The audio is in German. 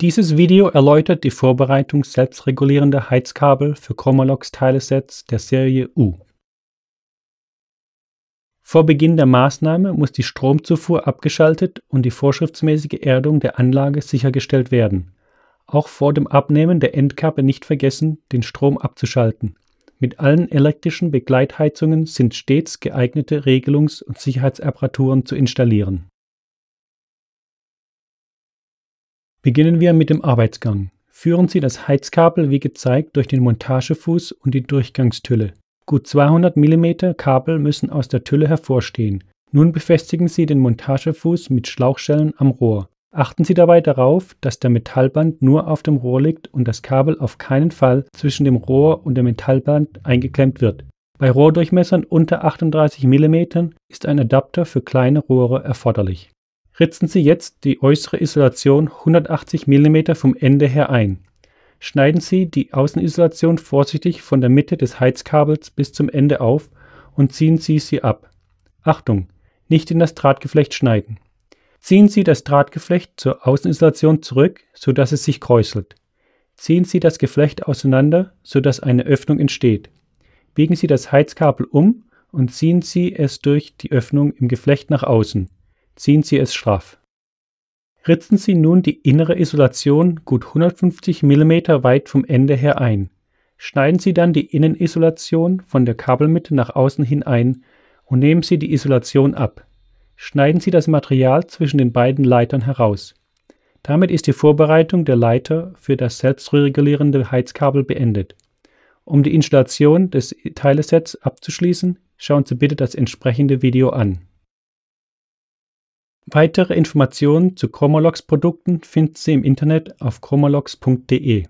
Dieses Video erläutert die Vorbereitung selbstregulierender Heizkabel für Chromalox-Teilesets der Serie U. Vor Beginn der Maßnahme muss die Stromzufuhr abgeschaltet und die vorschriftsmäßige Erdung der Anlage sichergestellt werden. Auch vor dem Abnehmen der Endkappe nicht vergessen, den Strom abzuschalten. Mit allen elektrischen Begleitheizungen sind stets geeignete Regelungs- und Sicherheitsapparaturen zu installieren Beginnen wir mit dem Arbeitsgang. Führen Sie das Heizkabel wie gezeigt durch den Montagefuß und die Durchgangstülle. Gut 200 mm Kabel müssen aus der Tülle hervorstehen. Nun befestigen Sie den Montagefuß mit Schlauchschellen am Rohr. Achten Sie dabei darauf, dass der Metallband nur auf dem Rohr liegt und das Kabel auf keinen Fall zwischen dem Rohr und dem Metallband eingeklemmt wird. Bei Rohrdurchmessern unter 38 mm ist ein Adapter für kleine Rohre erforderlich. Ritzen Sie jetzt die äußere Isolation 180 mm vom Ende her ein. Schneiden Sie die Außenisolation vorsichtig von der Mitte des Heizkabels bis zum Ende auf und ziehen Sie sie ab. Achtung, nicht in das Drahtgeflecht schneiden. Ziehen Sie das Drahtgeflecht zur Außenisolation zurück, sodass es sich kräuselt. Ziehen Sie das Geflecht auseinander, sodass eine Öffnung entsteht. Biegen Sie das Heizkabel um und ziehen Sie es durch die Öffnung im Geflecht nach außen ziehen Sie es straff. Ritzen Sie nun die innere Isolation gut 150 mm weit vom Ende her ein. Schneiden Sie dann die Innenisolation von der Kabelmitte nach außen hin ein und nehmen Sie die Isolation ab. Schneiden Sie das Material zwischen den beiden Leitern heraus. Damit ist die Vorbereitung der Leiter für das selbstregulierende Heizkabel beendet. Um die Installation des Teilesets abzuschließen, schauen Sie bitte das entsprechende Video an. Weitere Informationen zu Chromalox-Produkten finden Sie im Internet auf chromalox.de